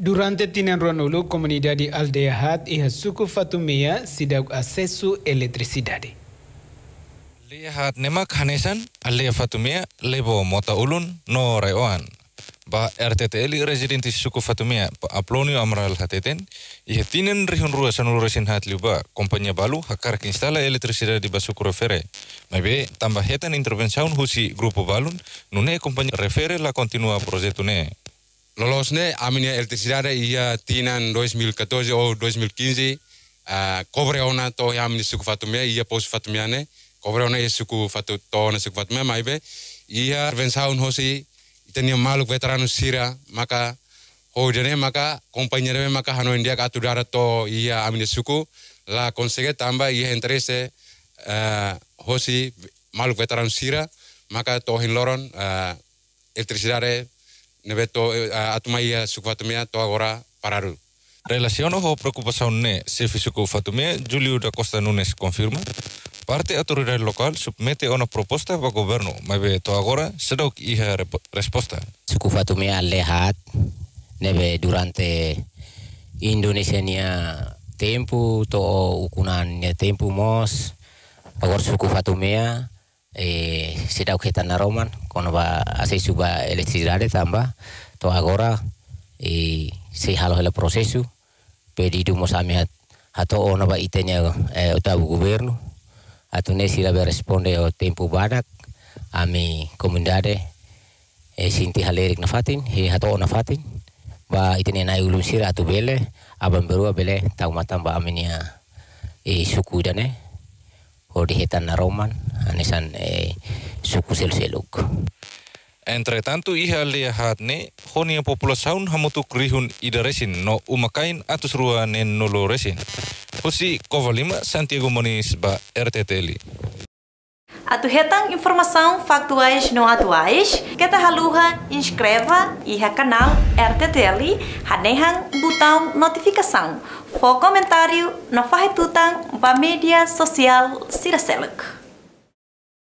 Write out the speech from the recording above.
Durante komunidad di aldea hat iha suku Fatumia sidau asesu acesso à hat nemak hanesan, aldea Fatumia lebo mota ulun no reoan. Ba RTTL residenti suku Fatumia, aplonio amral hateten, iha tinan rihun rua sanul resin hat liuba kompanya balu hakar kinstala instala di basuku refere. Mabe tambah hetan intervensaun husi grupo balun, nune kompanya refere la kontinua projeto nee lolos ne aminia elektricidade ia tinan 2014 ou 2015 uh, cobre ona to ia amini suku fatumia ia pos fatumia ne kobre ona ia e suku fatu to ona suku fatumia be ia vensaun hosi itania maluk veteranu sira maka ho dene maka compañero maka hano india ka dara to ia amine suku la konsege tamba ia interese uh, hosi maluk veteranu sira maka tohin loron uh, elektricidade nebe to eh, atuma eh, suku fatumia to agora pararu. Relaciones o ne se fisocofatumia, Julio da Costa Nunes confirma. Parte autoridad local submete una propuesta para gobierno, mabe to agora sedok iha Suku fatumia lehat nebe durante Indonesia nia tempo to ukunan nia tempo mos agora fatumia eh, sida na roman kono ba asai suba elektrisidade tamba to agora e sei halo hela prosesu pedi du mosami hat hato ona ba itenya eh, utabu gubernu, atu ne sira be responde o tempo badak ami komendade e sinti halerik nafatin he hato ona fatin ba itenya nai ulun sira atu bele aban berua bele tau matamba aminia e suku dane ho di hetan roman anisan eh, suku seluk. Entre tanto iha lihatne honia populasaun krihun ida idaresin no umakain atus ruanen noloresin. Husi Kovalima Santiago Moniz ba RTTL. Atu hetang informasaun faktuais no atuais, que haluha inscreva iha kanal RTTL hanehang botão notifikasaun. Fo comentário na fahetutang ba media sosial siraseluk.